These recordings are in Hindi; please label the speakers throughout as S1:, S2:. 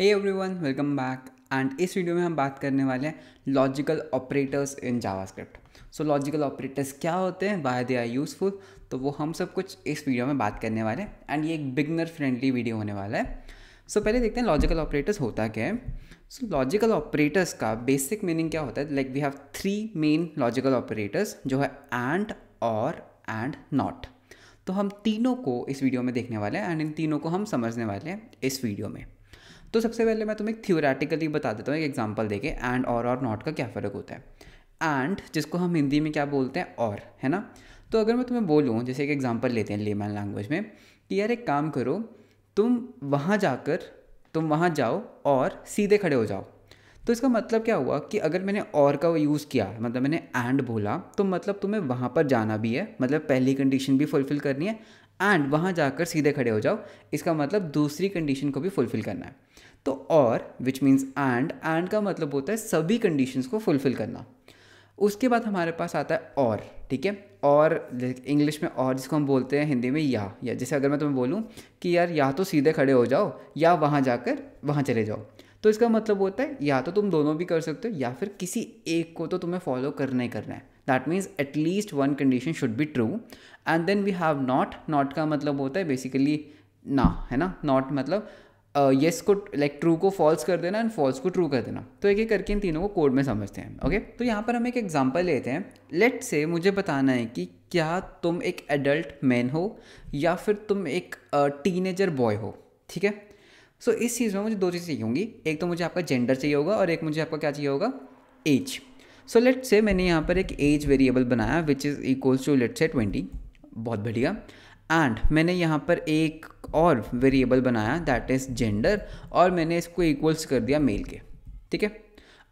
S1: hey everyone welcome back and इस वीडियो में हम बात करने वाले हैं logical operators in JavaScript so logical operators क्या होते हैं वाई दे आर यूज़फुल तो वो हम सब कुछ इस वीडियो में बात करने वाले हैं एंड ये एक बिगनर फ्रेंडली वीडियो होने वाला है सो so, पहले देखते हैं लॉजिकल ऑपरेटर्स होता क्या है सो लॉजिकल ऑपरेटर्स का बेसिक मीनिंग क्या होता है like we have three main logical operators जो है एंड और एंड नॉट तो हम तीनों को इस वीडियो में देखने वाले हैं एंड इन तीनों को हम समझने वाले हैं इस वीडियो में तो सबसे पहले मैं तुम्हें थियोरेटिकली बता देता हूँ एक एग्जाम्पल देके एंड और और नॉट का क्या फ़र्क होता है एंड जिसको हम हिंदी में क्या बोलते हैं और है ना तो अगर मैं तुम्हें बोलूँ जैसे एक एग्जाम्पल लेते हैं लेमैन लैंग्वेज में कि यार एक काम करो तुम वहाँ जाकर तुम वहाँ जाओ और सीधे खड़े हो जाओ तो इसका मतलब क्या हुआ कि अगर मैंने और का यूज़ किया मतलब मैंने एंड बोला तो मतलब तुम्हें वहाँ पर जाना भी है मतलब पहली कंडीशन भी फुलफ़िल करनी है एंड वहाँ जाकर सीधे खड़े हो जाओ इसका मतलब दूसरी कंडीशन को भी फुलफ़िल करना है तो और विच मीन्स एंड एंड का मतलब होता है सभी कंडीशंस को फुलफिल करना उसके बाद हमारे पास आता है और ठीक है और इंग्लिश में और जिसको हम बोलते हैं हिंदी में या या जैसे अगर मैं तुम्हें बोलूँ कि यार या तो सीधे खड़े हो जाओ या वहाँ जाकर वहाँ चले जाओ तो इसका मतलब होता है या तो तुम दोनों भी कर सकते हो या फिर किसी एक को तो तुम्हें फॉलो करना ही करना है that means at least one condition should be true and then we have not not का मतलब होता है बेसिकली ना है ना नॉट मतलब येस को लाइक ट्रू को फॉल्स कर देना एंड फॉल्स को ट्रू कर देना तो एक एक करके इन तीनों को कोड में समझते हैं ओके तो यहाँ पर हम एक एग्जाम्पल लेते हैं लेट से मुझे बताना है कि क्या तुम एक एडल्ट मैन हो या फिर तुम एक टीनेजर बॉय हो ठीक है सो इस चीज़ में मुझे दो चीज़ चाहिए होंगी एक तो मुझे आपका जेंडर चाहिए होगा और एक मुझे आपका क्या चाहिए होगा एज सो लेट से मैंने यहाँ पर एक एज वेरिएबल बनाया which is equals to let say twenty बहुत बढ़िया एंड मैंने यहाँ पर एक और वेरिएबल बनाया दैट इज़ जेंडर और मैंने इसको इक्वल्स कर दिया मेल के ठीक है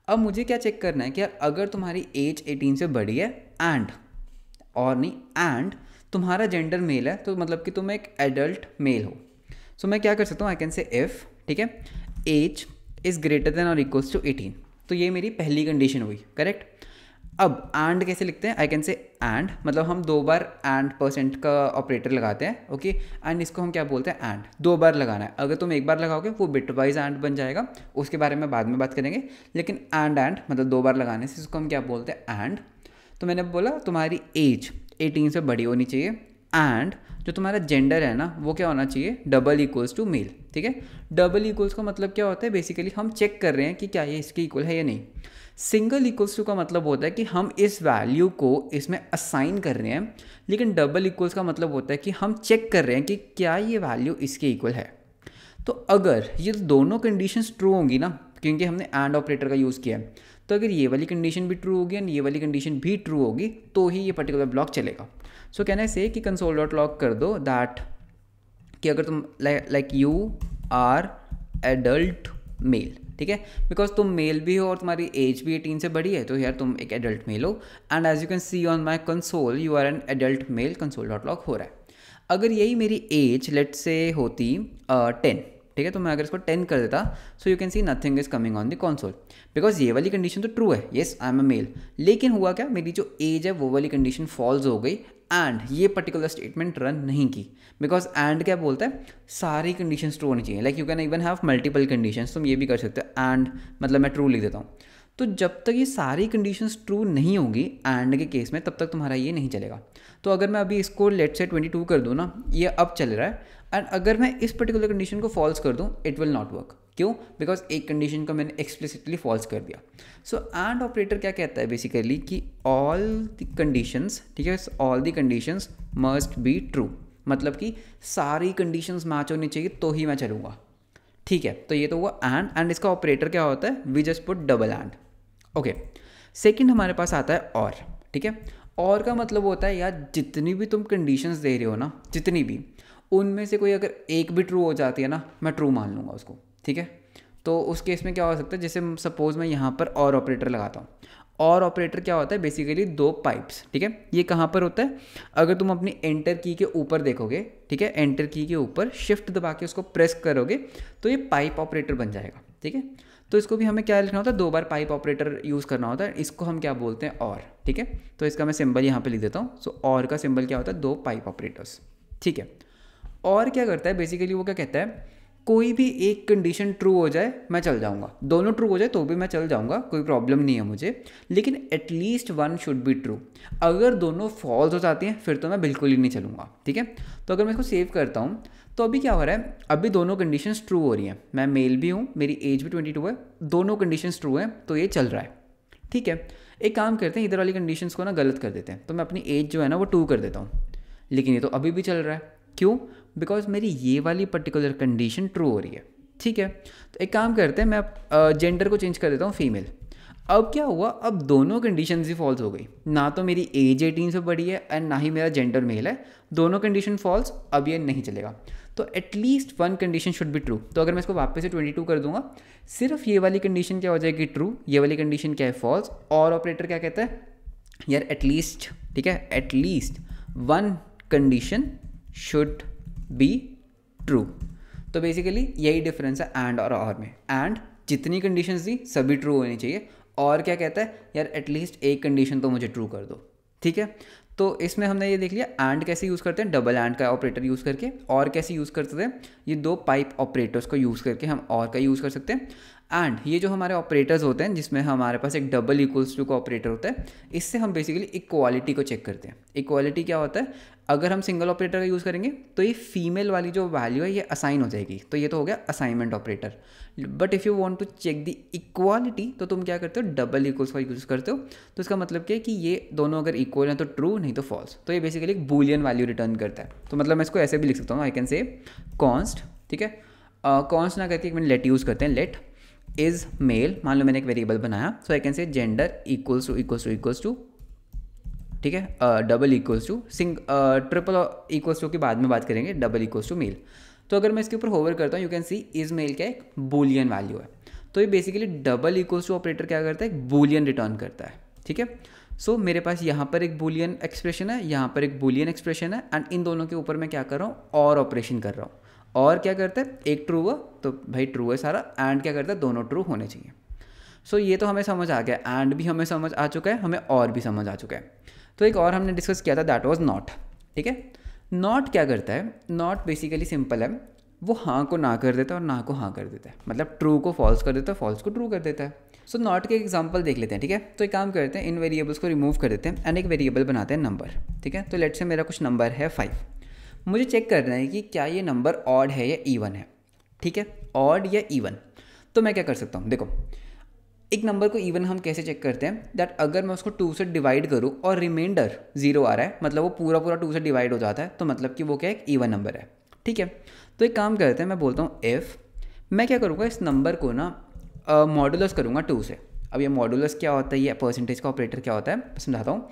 S1: अब मुझे क्या चेक करना है कि अगर तुम्हारी एज 18 से बड़ी है एंड और नहीं एंड तुम्हारा जेंडर मेल है तो मतलब कि तुम एक एडल्ट मेल हो सो so, मैं क्या कर सकता हूँ आई कैन से इफ़ ठीक है एज इज़ ग्रेटर देन और इक्वल्स टू एटीन तो ये मेरी पहली कंडीशन हुई करेक्ट अब एंड कैसे लिखते हैं आई कैन से एंड मतलब हम दो बार एंड परसेंट का ऑपरेटर लगाते हैं ओके एंड इसको हम क्या बोलते हैं एंड दो बार लगाना है अगर तुम एक बार लगाओगे वो बिट वाइज एंड बन जाएगा उसके बारे में बाद में बात करेंगे लेकिन एंड एंड मतलब दो बार लगाने से इसको हम क्या बोलते हैं एंड तो मैंने बोला तुम्हारी एज एटीन से बड़ी होनी चाहिए एंड जो तुम्हारा जेंडर है ना वो क्या होना चाहिए डबल इक्वल्स टू मेल ठीक है डबल इक्वल्स का मतलब क्या होता है बेसिकली हम चेक कर रहे हैं कि क्या ये इसके इक्वल है या नहीं सिंगल इक्वल्स टू का मतलब होता है कि हम इस वैल्यू को इसमें असाइन कर रहे हैं लेकिन डबल इक्वल्स का मतलब होता है कि हम चेक कर रहे हैं कि क्या ये वैल्यू इसके इक्वल है तो अगर ये दोनों कंडीशंस ट्रू होंगी ना क्योंकि हमने एंड ऑपरेटर का यूज़ किया है तो अगर ये वाली कंडीशन भी ट्रू होगी एंड ये वाली कंडीशन भी ट्रू होगी तो ही ये पर्टिकुलर ब्लॉक चलेगा सो कैन आई से कि कंसोल डॉट लॉक कर दो दैट कि अगर तुम like you are adult male ठीक है बिकॉज तुम मेल भी हो और तुम्हारी एज भी एटीन से बड़ी है तो यार तुम एक एडल्ट मेल हो and as you can see on my console you are an adult male console dot log हो रहा है अगर यही मेरी एज लेट से होती टेन uh, ठीक है तो मैं अगर इसको टेन कर देता so you can see nothing is coming on the console because ये वाली कंडीशन तो ट्रू है yes I am a male लेकिन हुआ क्या मेरी जो एज है वो वाली कंडीशन फॉल्स हो गई एंड ये पर्टिकुलर स्टेटमेंट रन नहीं की बिकॉज एंड क्या बोलता है सारी कंडीशन ट्रू होनी चाहिए like you can even have multiple condition तुम ये भी कर सकते हो एंड मतलब मैं ट्रू लिख देता हूँ तो जब तक ये सारी कंडीशंस ट्रू नहीं होगी एंड के केस में तब तक तुम्हारा ये नहीं चलेगा तो अगर मैं अभी इसको लेट से 22 कर दूँ ना ये अब चल रहा है एंड अगर मैं इस पर्टिकुलर कंडीशन को फॉल्स कर दूँ इट विल नॉट वर्क क्यों बिकॉज एक कंडीशन को मैंने एक्सप्लिसिटली फॉल्स कर दिया सो एंड ऑपरेटर क्या कहता है बेसिकली कि ऑल द कंडीशंस ठीक है all the conditions must be true मतलब कि सारी कंडीशंस मैच होनी चाहिए तो ही मैं चलूँगा ठीक है तो ये तो हुआ एंड एंड इसका ऑपरेटर क्या होता है we just put double and okay second हमारे पास आता है और ठीक है और का मतलब होता है यार जितनी भी तुम कंडीशंस दे रहे हो ना जितनी भी उनमें से कोई अगर एक भी ट्रू हो जाती है ना मैं ट्रू मान लूँगा उसको ठीक है तो उस केस में क्या हो सकता है जैसे सपोज़ मैं यहाँ पर और ऑपरेटर लगाता हूँ और ऑपरेटर क्या होता है बेसिकली दो पाइप्स ठीक है ये कहाँ पर होता है अगर तुम अपनी एंटर की के ऊपर देखोगे ठीक है एंटर की के ऊपर शिफ्ट दबा के उसको प्रेस करोगे तो ये पाइप ऑपरेटर बन जाएगा ठीक है तो इसको भी हमें क्या लिखना होता है दो बार पाइप ऑपरेटर यूज़ करना होता है इसको हम क्या बोलते हैं और ठीक है तो इसका मैं सिंबल यहाँ पे लिख देता हूँ सो और का सिंबल क्या होता है दो पाइप ऑपरेटर्स ठीक है और क्या करता है बेसिकली वो क्या कहता है कोई भी एक कंडीशन ट्रू हो जाए मैं चल जाऊँगा दोनों ट्रू हो जाए तो भी मैं चल जाऊँगा कोई प्रॉब्लम नहीं है मुझे लेकिन at least one should be true अगर दोनों फॉल्स हो जाती हैं फिर तो मैं बिल्कुल ही नहीं चलूँगा ठीक है तो अगर मैं इसको सेव करता हूँ तो अभी क्या हो रहा है अभी दोनों कंडीशंस ट्रू हो रही हैं मैं मेल भी हूँ मेरी एज भी ट्वेंटी टू है दोनों कंडीशंस ट्रू हैं तो ये चल रहा है ठीक है एक काम करते हैं इधर वाली कंडीशंस को ना गलत कर देते हैं तो मैं अपनी एज जो है ना वो टू कर देता हूँ लेकिन ये तो अभी भी चल रहा है क्यों बिकॉज मेरी ये वाली पर्टिकुलर कंडीशन ट्रू हो रही है ठीक है तो एक काम करते हैं मैं जेंडर को चेंज कर देता हूँ फीमेल अब क्या हुआ अब दोनों कंडीशन ही फॉल्स हो गई ना तो मेरी एज एटीन से बड़ी है एंड ना ही मेरा जेंडर मेल है दोनों कंडीशन फॉल्स अब ये नहीं चलेगा तो एटलीस्ट वन कंडीशन शुड भी ट्रू तो अगर मैं इसको वापस से 22 कर दूंगा सिर्फ ये वाली कंडीशन क्या हो जाएगी ट्रू ये वाली कंडीशन क्या है फॉल्स और ऑपरेटर क्या कहता है यार एटलीस्ट ठीक है at least one condition should be true तो बेसिकली यही डिफरेंस है एंड और और में एंड जितनी कंडीशन थी सभी ट्रू होनी चाहिए और क्या कहता है यार एटलीस्ट एक कंडीशन तो मुझे ट्रू कर दो ठीक है तो इसमें हमने ये देख लिया एंड कैसे यूज़ करते हैं डबल एंड का ऑपरेटर यूज़ करके और कैसे यूज़ करते थे ये दो पाइप ऑपरेटर्स को यूज़ करके हम और का यूज़ कर सकते हैं एंड ये जो हमारे ऑपरेटर्स होते हैं जिसमें हमारे पास एक डबल इक्वल्स टू का ऑपरेटर होता है इससे हम बेसिकली इक्वालिटी को चेक करते हैं इक्वालिटी क्या होता है अगर हम सिंगल ऑपरेटर का यूज़ करेंगे तो ये फीमेल वाली जो वैल्यू है ये असाइन हो जाएगी तो ये तो हो गया assignment operator but if you want to check the equality तो तुम क्या करते हो डबल इक्वल्स का यूज़ करते हो तो इसका मतलब क्या है कि ये दोनों अगर इक्वल हैं तो ट्रू नहीं तो फॉल्स तो ये बेसिकली एक बुलियन वैल्यू रिटर्न करता है तो मतलब मैं इसको ऐसे भी लिख सकता हूँ आई कैन से कॉन्स्ट ठीक है कॉन्स्ट ना करके है मैंने लेट यूज़ करते हैं लेट इज़ मेल मान लो मैंने एक वेरिएबल बनाया so I can say gender equals to equals to equals to ठीक है डबल इक्वल्स टू सिंग ट्रिपल इक्वल्स टू की बाद में बात करेंगे डबल इक्वल्स टू मेल तो अगर मैं इसके ऊपर होवर करता हूँ you can see is male का एक बुलियन वैल्यू है तो ये basically double equals to operator क्या करता है एक बूलियन रिटर्न करता है ठीक है सो so, मेरे पास यहाँ पर एक बुलियन एक्सप्रेशन है यहाँ पर एक बुलियन एक्सप्रेशन है एंड इन दोनों के ऊपर मैं क्या कर रहा हूँ और ऑपरेशन कर रहा हूँ और क्या करते हैं एक ट्रू हुआ तो भाई ट्रू है सारा एंड क्या करता है दोनों ट्रू होने चाहिए सो so, ये तो हमें समझ आ गया एंड भी हमें समझ आ चुका है हमें और भी समझ आ चुका है तो एक और हमने डिस्कस किया था दैट वॉज नॉट ठीक है नॉट क्या करता है नॉट बेसिकली सिंपल है वो हाँ को ना कर देता है और ना को हाँ कर देता है मतलब ट्रू को फॉल्स कर देता है फॉल्स को ट्रू कर देता है सो so, नॉट के एग्जाम्पल देख लेते हैं ठीक है तो एक काम करते हैं इन वेरिएबल्स को रिमूव कर देते हैं एंड एक वेरिएबल बनाते हैं नंबर ठीक है तो लेट से मेरा कुछ नंबर है फाइव मुझे चेक करना है कि क्या ये नंबर ऑड है या ईवन है ठीक है ऑड या ईवन तो मैं क्या कर सकता हूँ देखो एक नंबर को इवन हम कैसे चेक करते हैं दैट अगर मैं उसको टू से डिवाइड करूँ और रिमाइंडर जीरो आ रहा है मतलब वो पूरा पूरा टू से डिवाइड हो जाता है तो मतलब कि वो क्या एक ईवन नंबर है ठीक है तो एक काम करते हैं मैं बोलता हूँ इफ़ मैं क्या करूँगा इस नंबर को ना मॉडुलस uh, करूँगा टू से अब ये मॉडुलस क्या होता है ये परसेंटेज का ऑपरेटर क्या होता है समझाता हूँ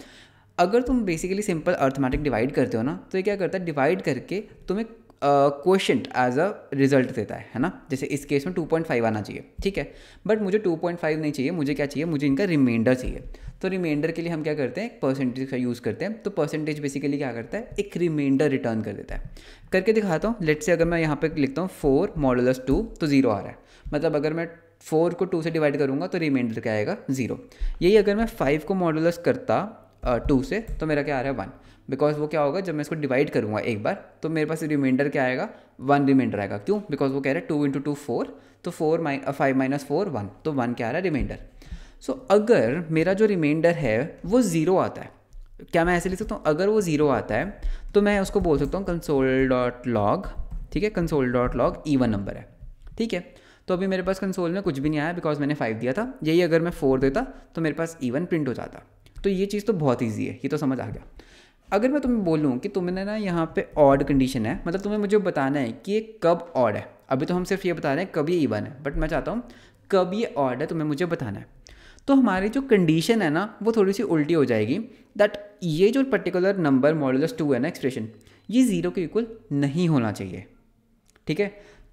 S1: अगर तुम बेसिकली सिंपल अर्थमेटिक डिवाइड करते हो ना तो ये क्या करता है डिवाइड करके तुम्हें क्वेश्चन एज अ रिजल्ट देता है है ना जैसे इस केस में 2.5 आना चाहिए ठीक है बट मुझे 2.5 नहीं चाहिए मुझे क्या चाहिए मुझे इनका रिमाइंडर चाहिए तो रिमाइंडर के लिए हम क्या करते हैं एक परसेंटेज का यूज़ करते हैं तो परसेंटेज बेसिकली क्या करता है एक रिमाइंडर रिटर्न कर देता है करके दिखाता हूँ लेट से अगर मैं यहाँ पर लिखता हूँ फोर मॉडलस टू तो ज़ीरो आ रहा है मतलब अगर मैं फोर को टू से डिवाइड करूँगा तो रिमाइंडर क्या आएगा ज़ीरो यही अगर मैं फाइव को मॉडलस करता टू से तो मेरा क्या आ रहा है वन बिकॉज वो क्या होगा जब मैं इसको डिवाइड करूँगा एक बार तो मेरे पास रिमाइंडर क्या आएगा वन रिमाइंडर आएगा क्यों बिकॉज वो कह रहा है टू इंटू टू फोर तो फोर माइ फाइव माइनस फोर वन तो वन क्या आ रहा है रिमाइंडर सो so, अगर मेरा जो रिमाइंडर है वो ज़ीरो आता है क्या मैं ऐसे लिख सकता हूँ अगर वो ज़ीरो आता है तो मैं उसको बोल सकता हूँ कंसोल डॉट लॉग ठीक है console dot log even number है ठीक है तो अभी मेरे पास कंसोल में कुछ भी नहीं आया बिकॉज मैंने फाइव दिया था यही अगर मैं फोर देता तो मेरे पास ईवन प्रिंट हो जाता तो ये चीज़ तो बहुत ईजी है ये तो समझ आ गया अगर मैं तुम्हें बोलूँ कि तुमने ना यहाँ पे ऑड कंडीशन है मतलब तुम्हें मुझे बताना है कि ये कब ऑड है अभी तो हम सिर्फ ये बता रहे हैं कब ये ईवन है बट मैं चाहता हूँ कब ये ऑड है तुम्हें मुझे बताना है तो हमारी जो कंडीशन है ना वो थोड़ी सी उल्टी हो जाएगी दैट ये जो पर्टिकुलर नंबर मॉडुलस टू है ना एक्सप्रेशन ये ज़ीरो के इक्वल नहीं होना चाहिए ठीक है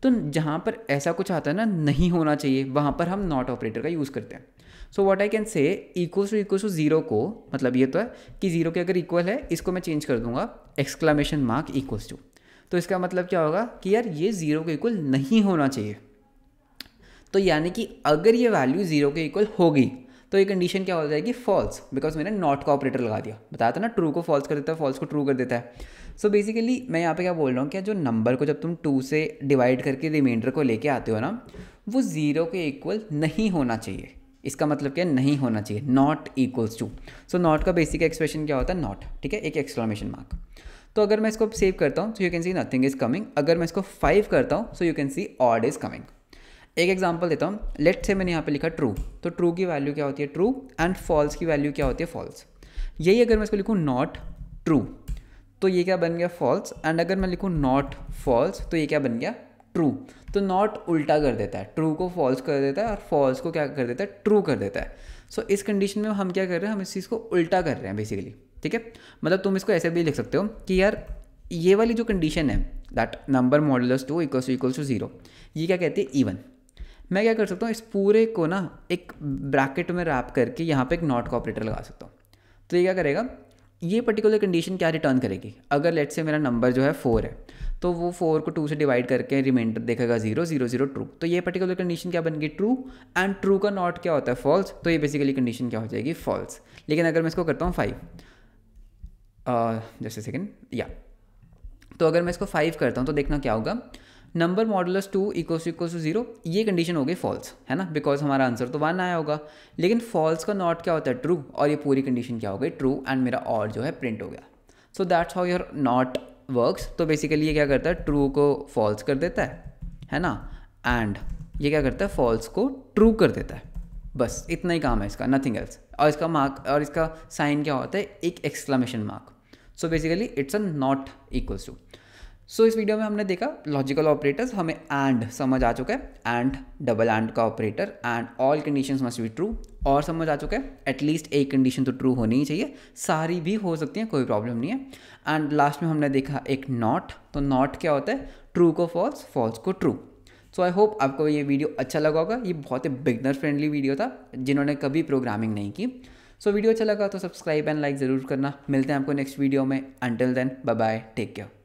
S1: तो जहाँ पर ऐसा कुछ आता है ना नहीं होना चाहिए वहाँ पर हम नॉट ऑपरेटर का यूज़ करते हैं so what I can say equal to equal to zero को मतलब ये तो है कि ज़ीरो के अगर इक्वल है इसको मैं चेंज कर दूंगा एक्सक्लामेशन मार्क इक्वल्स टू तो इसका मतलब क्या होगा कि यार ये ज़ीरो के इक्वल नहीं होना चाहिए तो यानी कि अगर ये वैल्यू ज़ीरो के इक्वल होगी तो ये कंडीशन क्या हो जाएगी फॉल्स बिकॉज मैंने नॉट का ऑपरेटर लगा दिया बताया था ना ट्रू को फॉल्स कर देता है फॉल्स को ट्रू कर देता है सो so बेसिकली मैं यहाँ पे क्या बोल रहा हूँ कि जो नंबर को जब तुम टू से डिवाइड करके रिमाइंडर को लेके आते हो ना वो ज़ीरो के इक्वल नहीं होना चाहिए इसका मतलब क्या नहीं होना चाहिए not equals to so not का बेसिक एक्सप्रेशन क्या होता है नॉट ठीक है एक एक्सक्लामेशन मार्क तो अगर मैं इसको सेव करता हूँ so you can see nothing is coming अगर मैं इसको फाइव करता हूँ so you can see odd is coming एक एग्जाम्पल देता हूँ लेट से मैंने यहाँ पे लिखा ट्रू तो ट्रू की वैल्यू क्या होती है ट्रू एंड फॉल्स की वैल्यू क्या होती है फॉल्स यही अगर मैं इसको लिखूँ नॉट ट्रू तो ये क्या बन गया फॉल्स एंड अगर मैं लिखूँ नॉट फॉल्स तो ये क्या बन गया ट्रू तो नॉट उल्टा कर देता है ट्रू को फॉल्स कर देता है और फॉल्स को क्या कर देता है ट्रू कर देता है सो so, इस कंडीशन में हम क्या कर रहे हैं हम इस चीज़ को उल्टा कर रहे हैं बेसिकली ठीक है मतलब तुम इसको ऐसे भी लिख सकते हो कि यार ये वाली जो कंडीशन है that number modulo two equals to equals to zero ये क्या कहती है इवन मैं क्या कर सकता हूँ इस पूरे को ना एक ब्रैकेट में रैप करके यहाँ पे एक नॉट का ऑपरेटर लगा सकता हूँ तो ये क्या करेगा ये पर्टिकुलर कंडीशन क्या रिटर्न करेगी अगर लेट से मेरा नंबर जो है फोर है तो वो फोर को टू से डिवाइड करके रिमाइंडर देखेगा जीरो जीरो जीरो ट्रू तो ये पर्टिकुलर कंडीशन क्या बन गई ट्रू एंड ट्रू का नॉट क्या होता है फॉल्स तो ये बेसिकली कंडीशन क्या हो जाएगी फॉल्स लेकिन अगर मैं इसको करता हूँ फाइव जैसे सेकेंड या तो अगर मैं इसको फाइव करता हूँ तो देखना क्या होगा number modulus two equal equal to zero ये कंडीशन हो गई फॉल्स है ना बिकॉज हमारा आंसर तो वन आया होगा लेकिन फॉल्स का नॉट क्या होता है ट्रू और ये पूरी कंडीशन क्या हो गई ट्रू एंड मेरा और जो है प्रिंट हो गया so that's how your not works तो बेसिकली ये क्या करता है ट्रू को फॉल्स कर देता है है ना एंड ये क्या करता है फॉल्स को ट्रू कर देता है बस इतना ही काम है इसका नथिंग एल्स और इसका मार्क और इसका साइन क्या होता है एक exclamation mark so basically it's a not equals to so so, इस वीडियो में हमने देखा लॉजिकल ऑपरेटर्स हमें एंड समझ आ चुका है एंड डबल एंड का operator and all condition must be true और समझ आ चुका है एटलीस्ट एक कंडीशन तो ट्रू होनी ही चाहिए सारी भी हो सकती हैं कोई प्रॉब्लम नहीं है एंड लास्ट में हमने देखा एक नॉट तो नॉट क्या होता है ट्रू को फॉल्स फॉल्स को ट्रू सो आई होप आपको ये वीडियो अच्छा लगा होगा ये बहुत ही बिगनर फ्रेंडली वीडियो था जिन्होंने कभी प्रोग्रामिंग नहीं की सो so, वीडियो अच्छा लगा तो सब्सक्राइब एंड लाइक ज़रूर करना मिलते हैं आपको नेक्स्ट वीडियो में until then bye bye take care